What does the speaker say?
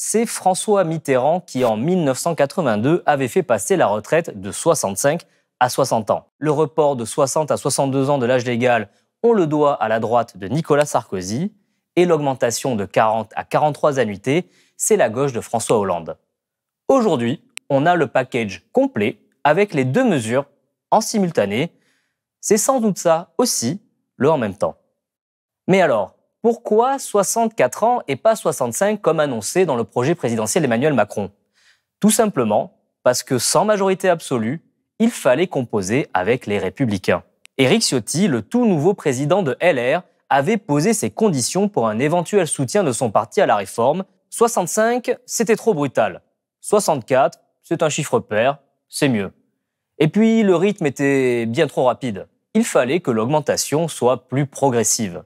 c'est François Mitterrand qui, en 1982, avait fait passer la retraite de 65 à 60 ans. Le report de 60 à 62 ans de l'âge légal, on le doit à la droite de Nicolas Sarkozy, et l'augmentation de 40 à 43 annuités, c'est la gauche de François Hollande. Aujourd'hui, on a le package complet avec les deux mesures en simultané. C'est sans doute ça aussi, le en même temps. Mais alors, pourquoi 64 ans et pas 65 comme annoncé dans le projet présidentiel d'Emmanuel Macron Tout simplement parce que sans majorité absolue, il fallait composer avec les républicains. Éric Ciotti, le tout nouveau président de LR, avait posé ses conditions pour un éventuel soutien de son parti à la réforme. 65, c'était trop brutal. 64, c'est un chiffre pair, c'est mieux. Et puis le rythme était bien trop rapide. Il fallait que l'augmentation soit plus progressive.